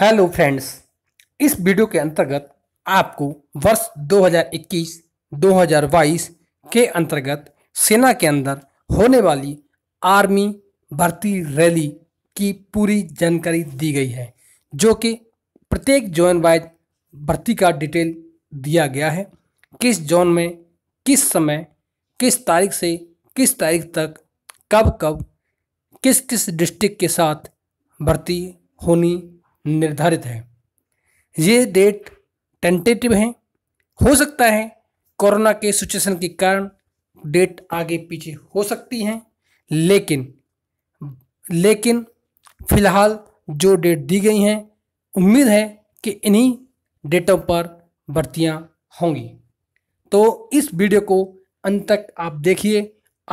hello friends इस video के अंतर्गत आपको वर्ष 2021-2022 के अंतर्गत सेना के अंदर होने वाली आर्मी भर्ती रैली की पूरी जानकारी दी गई है जो कि प्रत्येक जोन वाइज भर्ती का डिटेल दिया गया है किस जोन में किस समय किस तारीख से किस तारीख तक कब कब किस किस डिस्ट्रिक्ट के साथ भर्ती होनी निर्धारित है ये डेट टेंटेटिव हैं हो सकता है कोरोना के सिचुएशन के कारण डेट आगे पीछे हो सकती हैं लेकिन लेकिन फिलहाल जो डेट दी गई हैं उम्मीद है कि इन्हीं डेटों पर भर्तियां होंगी तो इस वीडियो को अंत तक आप देखिए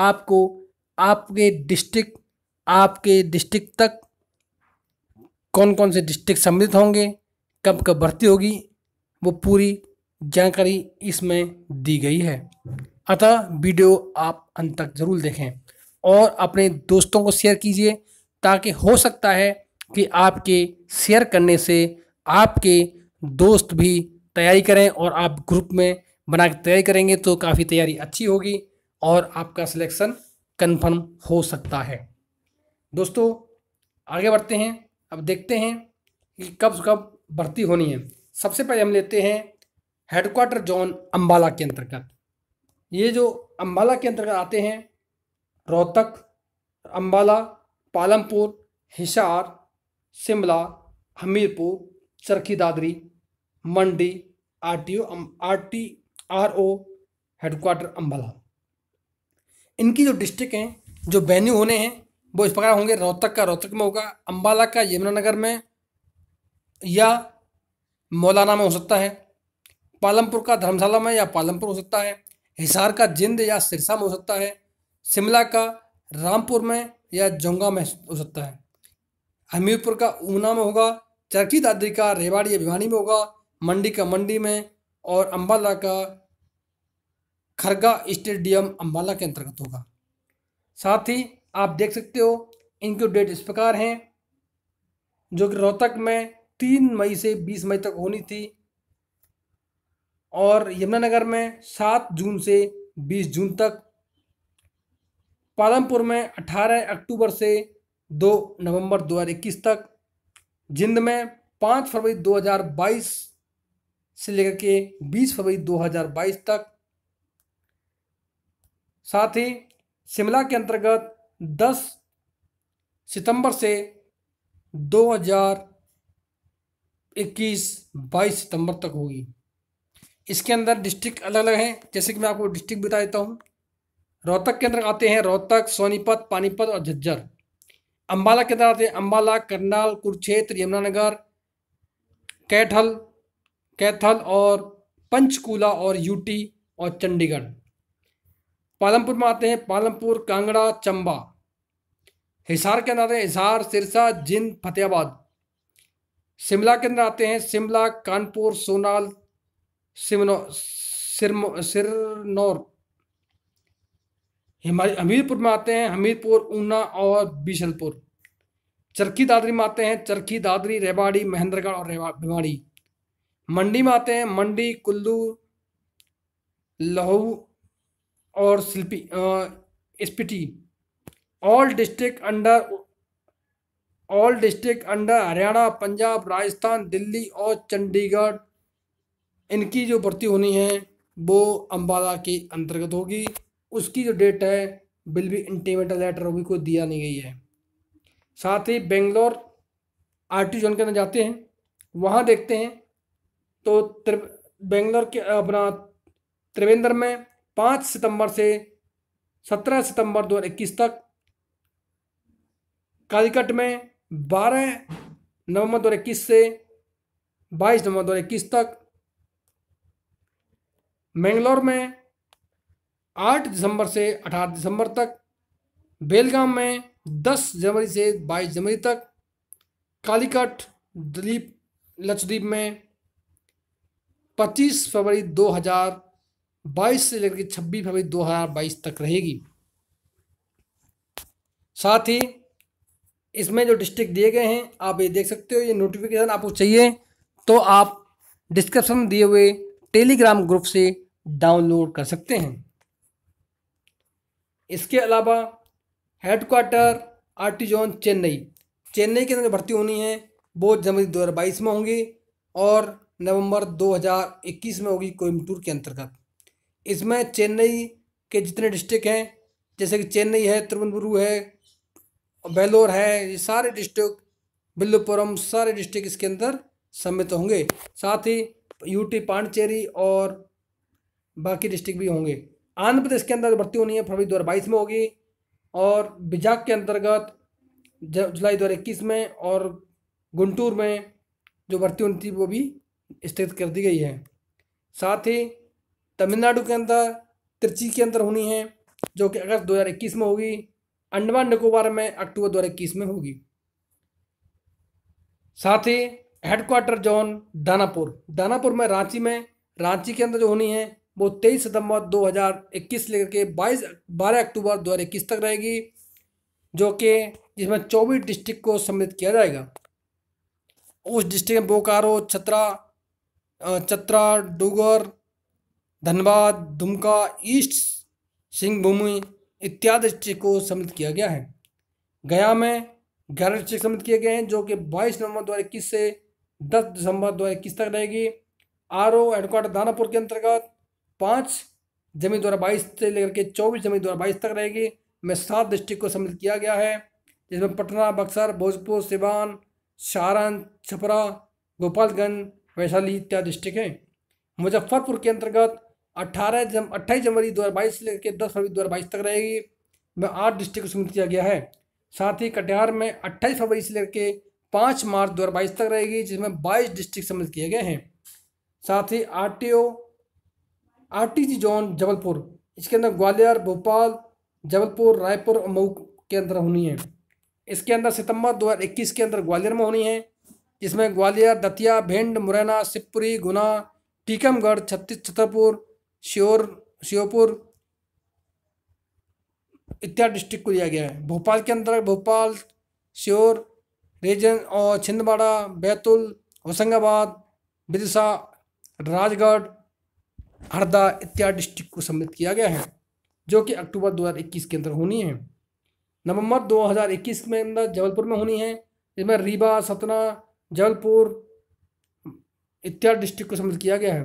आपको आपके डिस्ट्रिक्ट आपके डिस्ट्रिक्ट तक कौन कौन से डिस्ट्रिक्ट सम्मिलित होंगे कब कब भर्ती होगी वो पूरी जानकारी इसमें दी गई है अतः वीडियो आप अंत तक ज़रूर देखें और अपने दोस्तों को शेयर कीजिए ताकि हो सकता है कि आपके शेयर करने से आपके दोस्त भी तैयारी करें और आप ग्रुप में बना तैयारी करेंगे तो काफ़ी तैयारी अच्छी होगी और आपका सिलेक्शन कन्फर्म हो सकता है दोस्तों आगे बढ़ते हैं अब देखते हैं कि कब कब भर्ती होनी है सबसे पहले हम लेते हैं हेडक्वार्टर जोन अम्बाला के अंतर्गत ये जो अम्बाला के अंतर्गत आते हैं Rohtak Ambala Palampur Hisar Shimla Hamirpur Charkhi Dadri Mandi R T O um, R T R O headquarter Ambala इनकी जो डिस्ट्रिक्ट हैं जो वेन्यू होने हैं वो इस प्रकार होंगे रोहतक का रोहतक में होगा अम्बाला का यमुनानगर में या मौलाना में हो सकता है पालमपुर का धर्मशाला में या पालमपुर हो सकता है हिसार का जिंद या सिरसा में हो सकता है शिमला का रामपुर में या जोंगा में हो सकता है हमीरपुर का ऊना में होगा चरखी दादरी का रेवाड़ी या भिवानी में होगा मंडी का मंडी में और अम्बाला का खरगा स्टेडियम अम्बाला के अंतर्गत होगा साथ ही आप देख सकते हो इनके डेट इस प्रकार हैं जो कि रोहतक में तीन मई से बीस मई तक होनी थी और यमुनानगर में सात जून से बीस जून तक पालमपुर में अठारह अक्टूबर से दो नवंबर इक्कीस तक जिंद में पाँच फरवरी दो हजार बाईस से लेकर के बीस फरवरी दो हजार बाईस तक साथ ही शिमला के अंतर्गत दस सितंबर से दो हज़ार इक्कीस बाईस सितंबर तक होगी इसके अंदर डिस्ट्रिक्ट अलग अलग हैं जैसे कि मैं आपको डिस्ट्रिक्ट बता देता हूँ रोहतक के अंदर आते हैं रोहतक सोनीपत पानीपत और झज्जर अम्बाला के अंदर आते हैं अम्बाला करनाल कुरुक्षेत्र यमुनानगर कैथल कैथल और पंचकूला और यूटी और चंडीगढ़ पालमपुर में आते हैं पालमपुर कांगड़ा चंबा हिसार के अंदर आते हैं हिसार सिरसा जिंद फतेहाबाद शिमला के अंदर आते हैं शिमला कानपुर सोनाल सिमनो सिरनौर हमीरपुर में आते हैं हमीरपुर ऊना और बिशलपुर चरखी दादरी में आते हैं चरखी दादरी रेवाड़ी महेंद्रगढ़ और रेवाड़ी मंडी में आते हैं मंडी कुल्लू लहू और शिल्पी S P T all district under all district under Haryana Punjab Rajasthan Delhi और चंडीगढ़ इनकी जो भर्ती होनी है वो अम्बाला के अंतर्गत होगी उसकी जो डेट है बिल भी इंटीमेटल लेटर होगी कोई दिया नहीं गई है साथ ही बेंगलोर आर टी जोन के अंदर जाते हैं वहाँ देखते हैं तो बेंगलोर के अपना त्रिवेंद्र में पाँच सितंबर से सत्रह सितंबर 2021 तक कालीकट में बारह नवंबर इक्कीस से बाईस नवंबर इक्कीस तक मैंगलोर में आठ दिसंबर से अठारह दिसंबर तक बेलगाम में दस जनवरी से बाईस जनवरी तक कालीकट दिलीप लक्षद्वीप में पच्चीस फरवरी दो हज़ार बाईस से लेकर छब्बीस फरवरी दो हज़ार बाईस तक रहेगी साथ ही इसमें जो डिस्ट्रिक्ट दिए गए हैं आप ये देख सकते हो ये नोटिफिकेशन आपको चाहिए तो आप डिस्क्रिप्शन दिए हुए टेलीग्राम ग्रुप से डाउनलोड कर सकते हैं इसके अलावा headquarter R zone Chennai Chennai के अंदर भर्ती होनी है वो जनवरी बाईस में होंगी और नवंबर 2021 में होगी कोयम्बटूर के अंतर्गत इसमें चेन्नई के जितने डिस्ट्रिक्ट हैं जैसे कि चेन्नई है तिरुवनंतपुरू है बेलोर है ये सारे डिस्ट्रिक्ट बिल्लुपुरम सारे डिस्ट्रिक्ट इसके अंदर सम्मिलित होंगे साथ ही यूटी पांडचेरी और बाकी डिस्ट्रिक्ट भी होंगे आंध्र प्रदेश के अंदर भर्ती होनी है फरवरी दो में होगी और बिजाक के अंतर्गत जुलाई दो में और गुंटूर में जो भर्ती होनी थी वो भी स्थगित कर दी गई है साथ ही तमिलनाडु के अंदर तिरची के अंदर होनी है जो कि अगस्त 2021 में होगी अंडमान निकोबार में अक्टूबर 2021 में होगी साथ ही हेडक्वार्टर जोन दानापुर दानापुर में रांची में रांची के अंदर जो होनी है वो तेईस सितंबर 2021 से लेकर के बाईस बारह अक्टूबर 2021 तक रहेगी जो कि जिसमें चौबीस डिस्ट्रिक्ट को सम्मिलित किया जाएगा उस डिस्ट्रिक्ट में बोकारो छतरा चतरा डूगर धनबाद दुमका ईस्ट सिंहभूमि इत्यादि डिस्ट्रिक्ट को सम्मिलित किया गया है गया में ग्यारह डिस्ट्रिक्ट सम्मिलित किए गए हैं जो कि बाईस नवंबर दो इक्कीस से दस दिसंबर दो इक्कीस तक रहेगी आर ओ हेडक्वार्टर दानापुर के अंतर्गत पाँच जमीन द्वारा बाईस से लेकर के चौबीस जमीन द्वारा बाईस तक रहेगी में सात डिस्ट्रिक्ट को सम्मिलित किया गया है जिसमें पटना बक्सर भोजपुर सिवान सारण छपरा गोपालगंज वैशाली इत्यादि डिस्ट्रिक्ट हैं मुजफ्फरपुर के अंतर्गत अट्ठारह जन अट्ठाईस जनवरी दो हज़ार बाईस से लेकर दस फरवरी दो हज़ार बाईस तक रहेगी में आठ डिस्ट्रिक्ट को किया गया है साथ ही कटिहार में अट्ठाईस फरवरी से लेकर पाँच मार्च दो हज़ार बाईस तक रहेगी जिसमें बाईस डिस्ट्रिक्ट सम्मिलित किए गए हैं साथ ही R T O R T G zone Jabalpur इसके अंदर ग्वालियर भोपाल जबलपुर रायपुर और मऊ के अंदर होनी है इसके अंदर सितंबर इक्कीस के अंदर ग्वालियर में होनी है जिसमें ग्वालियर दतिया भिंड मुरैना शिवपुरी गुना टीकमगढ़ छत्तीस छतरपुर श्योर श्योपुर इत्यादि डिस्ट्रिक्ट को दिया गया है भोपाल के अंदर भोपाल श्योर रेजन और छिंदवाड़ा बैतूल होशंगाबाद विदिशा राजगढ़ हरदा इत्यादि डिस्ट्रिक्ट को सम्मिलित किया गया है जो कि अक्टूबर 2021 के अंदर होनी है नवंबर 2021 में अंदर जबलपुर में होनी है इसमें रीवा सतना जबलपुर इत्यादि डिस्ट्रिक्ट को सम्मिलित किया गया है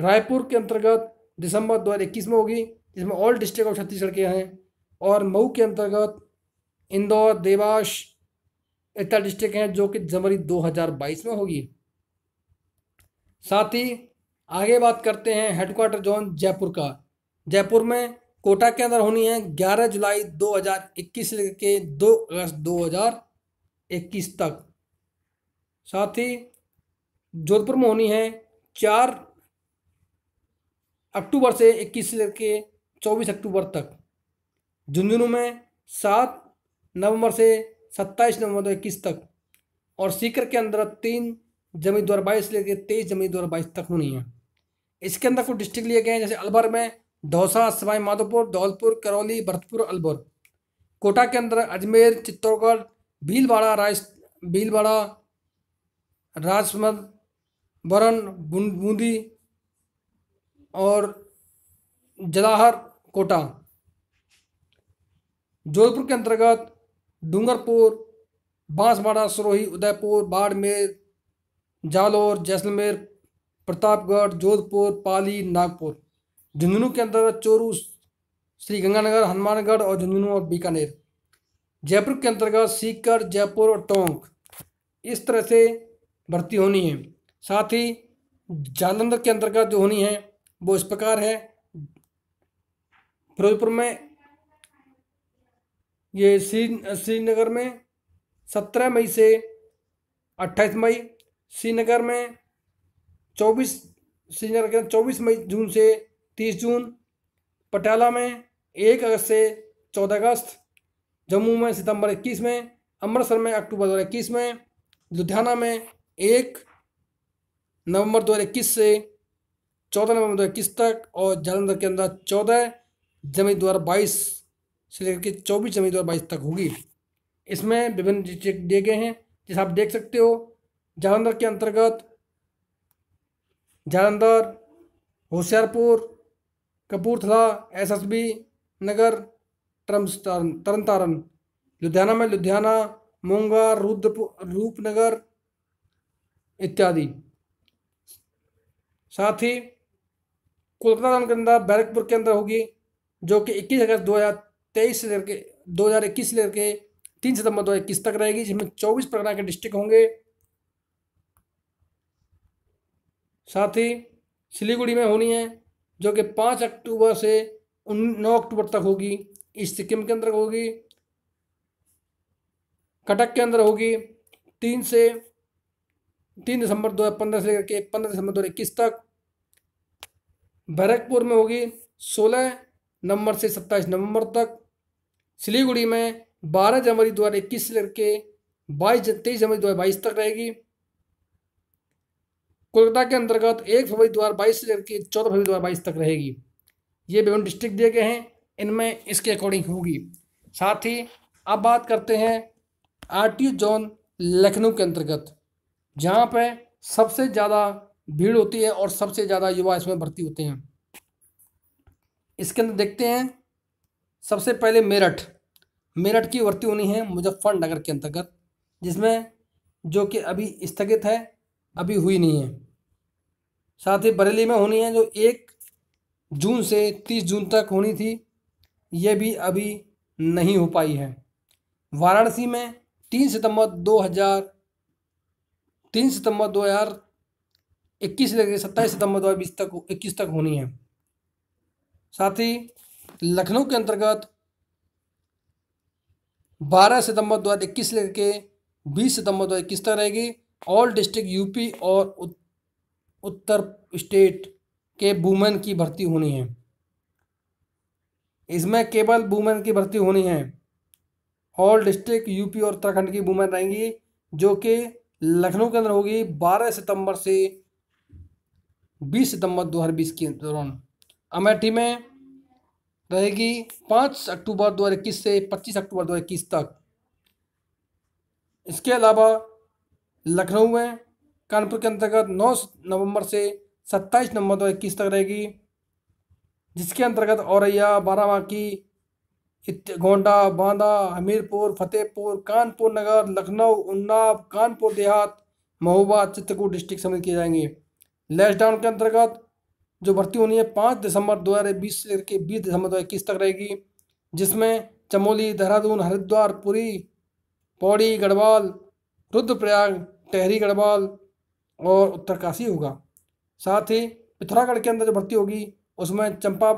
रायपुर के अंतर्गत दिसंबर इक्कीस में होगी जिसमें ऑल डिस्ट्रिक्ट ऑफ छत्तीसगढ़ के हैं और मऊ के अंतर्गत इंदौर देवास इतना डिस्ट्रिक्ट हैं जो कि जनवरी 2022 में होगी साथ ही आगे बात करते हैं हेडक्वार्टर जोन जयपुर का जयपुर में कोटा के अंदर होनी है 11 जुलाई 2021 से लेकर के दो अगस्त 2021 तक साथ ही जोधपुर में होनी है चार अक्टूबर से इक्कीस से लेकर चौबीस अक्टूबर तक झुंझुनू में सात नवंबर से सत्ताईस नवंबर दो इक्कीस तक और सीकर के अंदर तीन जमी दो बाईस से लेकर तेईस जमी दो बाईस तक होनी है इसके अंदर कुछ डिस्ट्रिक्ट लिए गए हैं जैसे अलवर में दौसा सवाई माधोपुर धौलपुर करौली भरतपुर अलवर कोटा के अंदर अजमेर चित्तौड़गढ़ भीलवाड़ा राज भीलवाड़ा राजमद बरन बूंदी और जलाहर कोटा जोधपुर के अंतर्गत डूंगरपुर बांसवाड़ा सरोही उदयपुर बाड़मेर जालौर जैसलमेर प्रतापगढ़ जोधपुर पाली नागपुर झुंझुनू के अंतर्गत चोरू श्रीगंगानगर हनुमानगढ़ और झुंझुनू और बीकानेर जयपुर के अंतर्गत सीकर जयपुर और टोंक इस तरह से भर्ती होनी है साथ ही जालंधर के अंतर्गत जो होनी है वो इस प्रकार है फिरोजपुर में ये श्री श्रीनगर में सत्रह मई से अट्ठाईस मई श्रीनगर में चौबीस श्रीनगर के चौबीस मई जून से तीस जून पटियाला में एक अगस्त से चौदह अगस्त जम्मू में सितंबर इक्कीस में अमृतसर में अक्टूबर दो हज़ार इक्कीस में लुधियाना में एक नवंबर दो हज़ार इक्कीस से चौदह नवंबर दो इक्कीस तक और जालंधर के अंदर चौदह जनवरी दो हज़ार बाईस से लेकर के चौबीस जनवरी दो हज़ार बाईस तक होगी इसमें विभिन्न डिस्ट्रिक्ट दिए गए हैं जैसे आप देख सकते हो जालंधर के अंतर्गत जालंधर होशियारपुर कपूरथला एसएसबी नगर तरन तारण लुधियाना में लुधियाना मोंगा रुद्रपुर रूपनगर इत्यादि साथ ही कोलकाता के अंदर बैरकपुर के अंदर होगी जो कि 21 अगस्त 2023 से लेकर दो हज़ार इक्कीस से लेकर तीन सितंबर 2021 तक रहेगी जिसमें 24 प्रकार के डिस्ट्रिक्ट होंगे साथ ही सिलीगुड़ी में होनी है जो कि पाँच अक्टूबर से नौ अक्टूबर तक होगी इस सिक्किम के अंदर होगी कटक के अंदर होगी तीन से तीन दिसंबर दो हज़ार पंद्रह से लेकर के पंद्रह दिसंबर दो हज़ार इक्कीस तक बैरकपुर में होगी सोलह नवंबर से सत्ताईस नवंबर तक सिलीगुड़ी में बारह जनवरी दो हज़ार इक्कीस से लेकर बाईस तेईस जनवरी दो हज़ार बाईस तक रहेगी कोलकाता के अंतर्गत एक फरवरी दो हज़ार बाईस से लेकर चौदह फरवरी दो हज़ार बाईस तक रहेगी ये विभिन्न डिस्ट्रिक्ट दिए गए हैं इनमें इसके अकॉर्डिंग होगी साथ ही अब बात करते हैं आर जोन लखनऊ के अंतर्गत जहाँ पर सबसे ज़्यादा भीड़ होती है और सबसे ज़्यादा युवा इसमें भर्ती होते हैं इसके अंदर देखते हैं सबसे पहले मेरठ मेरठ की भर्ती होनी है मुजफ्फरनगर के अंतर्गत जिसमें जो कि अभी स्थगित है अभी हुई नहीं है साथ ही बरेली में होनी है जो एक जून से तीस जून तक होनी थी ये भी अभी नहीं हो पाई है वाराणसी में तीन सितंबर दो हज़ार तीन सितंबर दो हज़ार इक्कीस से लेकर सत्ताईस सितंबर दो हज़ार तक इक्कीस तक होनी है साथ ही लखनऊ के अंतर्गत 12 सितंबर 2021 से लेकर के बीस सितंबर हज़ार तक रहेगी ऑल डिस्ट्रिक्ट यूपी और उत्तर स्टेट के वूमेन की भर्ती होनी है इसमें केवल वूमेन की भर्ती होनी है ऑल डिस्ट्रिक्ट यूपी और उत्तराखंड की वूमेन रहेंगी जो कि लखनऊ के अंदर होगी 12 सितंबर से बीस सितंबर 2020 के दौरान अमेठी में रहेगी पाँच अक्टूबर 2021 से 25 अक्टूबर 2021 तक इसके अलावा लखनऊ में कानपुर के अंतर्गत 9 नवंबर से 27 नवंबर 2021 तक रहेगी जिसके अंतर्गत औरैया बाराबांकी गोंडा बांदा हमीरपुर फतेहपुर कानपुर नगर लखनऊ उन्नाव कानपुर देहात महोबा चित्रकूट डिस्ट्रिक्ट शामिल किए जाएंगे लैश डाउन के अंतर्गत जो भर्ती होनी है पाँच दिसंबर दो हज़ार बीस से लेकर बीस दिसंबर इक्कीस तक रहेगी जिसमें चमोली देहरादून हरिद्वार पुरी पौड़ी गढ़वाल रुद्रप्रयाग टहरी गढ़वाल और उत्तरकाशी होगा साथ ही पिथौरागढ़ के अंदर जो भर्ती होगी उसमें चंपा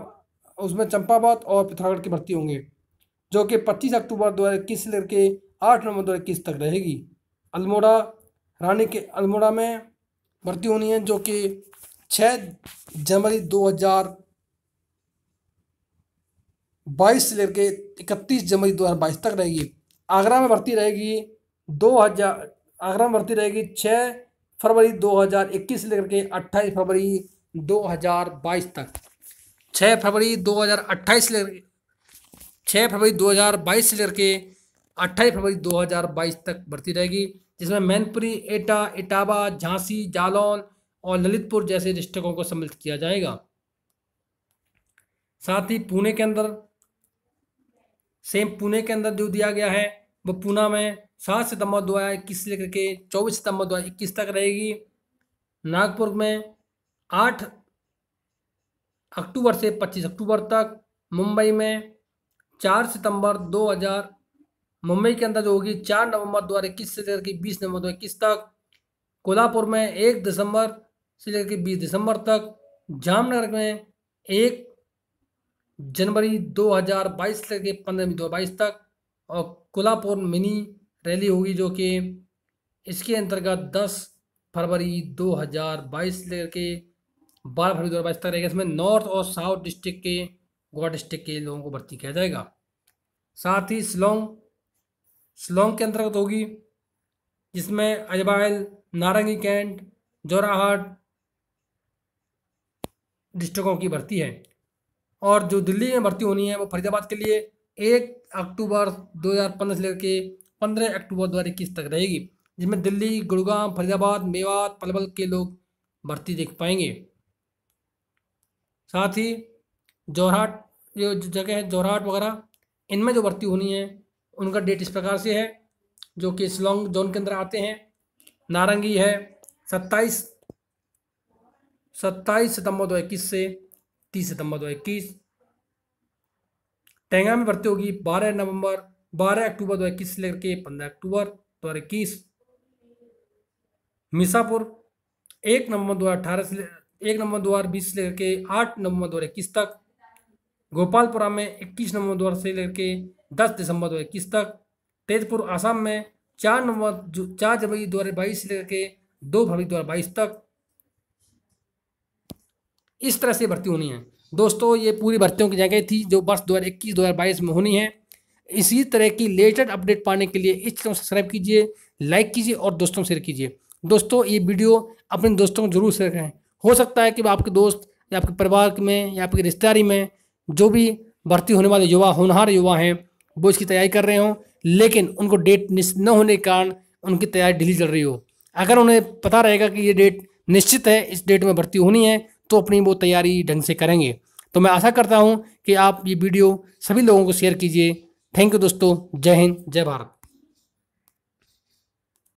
उसमें चंपावत और पिथौरागढ़ की भर्ती होंगे जो कि 25 अक्टूबर दो हज़ार इक्कीस से लेकर आठ नवंबर दो हज़ार इक्कीस तक रहेगी अल्मोड़ा रानी के अल्मोड़ा में भर्ती होनी है जो कि छः जनवरी दो हज़ार बाईस से लेकर इकतीस जनवरी दो हज़ार बाईस तक रहेगी आगरा में भर्ती रहेगी दो हज़ार आगरा में भर्ती रहेगी छः फरवरी दो हज़ार इक्कीस से लेकर के अट्ठाईस फरवरी दो हज़ार बाईस तक छः फरवरी दो हज़ार अट्ठाईस से लेकर छः फरवरी दो हज़ार बाईस से लेकर के अट्ठाईस फरवरी दो हज़ार बाईस तक भर्ती रहेगी जिसमें मैनपुरी एटा इटावा झांसी जालौन और ललितपुर जैसे डिस्ट्रिक्टों को सम्मिलित किया जाएगा साथ ही पुणे के अंदर सेम पुणे के अंदर जो दिया गया है वो पूना में सात सितंबर दो हज़ार इक्कीस से लेकर के चौबीस सितंबर दो हज़ार इक्कीस तक रहेगी नागपुर में आठ अक्टूबर से पच्चीस अक्टूबर तक मुंबई में चार सितंबर दो हज़ार मुंबई के अंदर जो होगी चार नवंबर दो हज़ार इक्कीस से लेकर के बीस नवंबर दो इक्कीस तक कोल्हापुर में एक दिसंबर से लेकर के बीस दिसंबर तक जामनगर में एक जनवरी 2022 से लेकर पंद्रह दो दो तक और कोल्हापुर मिनी रैली होगी जो कि इसके अंतर्गत 10 फरवरी 2022 से लेकर के बारह फरवरी 2022 तक रहेगा इसमें नॉर्थ और साउथ डिस्ट्रिक्ट के गोवा डिस्ट्रिक्ट के लोगों को भर्ती किया जाएगा साथ ही शिलोंग स्लोंग के अंतर्गत होगी जिसमें अजबाइल नारंगी कैंट जोराहाट डिस्ट्रिक्टों की भर्ती है और जो दिल्ली में भर्ती होनी है वो फरीदाबाद के लिए एक अक्टूबर 2015 से लेकर के पंद्रह अक्टूबर दो इक्कीस तक रहेगी जिसमें दिल्ली गुड़गांव फरीदाबाद मेवात पलवल के लोग भर्ती देख पाएंगे साथ ही जोरहाट जो जगह है जोराहाट वगैरह इनमें जो भर्ती होनी है उनका डेट इस प्रकार से है जो कि शिलोंग जोन के अंदर आते हैं नारंगी है सत्ताईस सत्ताईस सितंबर दो इक्कीस से तीस सितंबर दो इक्कीस टेंगा में भर्ती होगी बारह नवंबर बारह अक्टूबर दो इक्कीस से लेकर के पंद्रह अक्टूबर दो हज़ार इक्कीस मिसापुर एक नवंबर दो हज़ार अठारह से एक नवंबर दो हज़ार बीस से लेकर के आठ नवंबर दो हज़ार इक्कीस तक गोपालपुरा में इक्कीस नवंबर दो हज़ार से लेकर के दस दिसंबर दो इक्कीस तक तेजपुर आसाम में चार नवंबर चार जनवरी दो हज़ार बाईस से लेकर के दो फरवरी दो हज़ार बाईस तक इस तरह से भर्ती होनी है दोस्तों ये पूरी भर्तियों की जगह थी जो वर्ष 2021 2022 में होनी है इसी तरह की लेटेस्ट अपडेट पाने के लिए इस चैनल सब्सक्राइब कीजिए लाइक कीजिए और दोस्तों शेयर कीजिए दोस्तों ये वीडियो अपने दोस्तों को जरूर शेयर करें हो सकता है कि आपके दोस्त या आपके परिवार में या आपके रिश्तेदारी में जो भी भर्ती होने वाले युवा होनहार युवा हैं वो इसकी तैयारी कर रहे हों लेकिन उनको डेट निश्चित न होने के कारण उनकी तैयारी ढीली चल रही हो अगर उन्हें पता रहेगा कि ये डेट निश्चित है इस डेट में भर्ती होनी है तो अपनी वो तैयारी ढंग से करेंगे तो मैं आशा करता हूँ कि आप ये वीडियो सभी लोगों को शेयर कीजिए थैंक यू दोस्तों जय हिंद जय भारत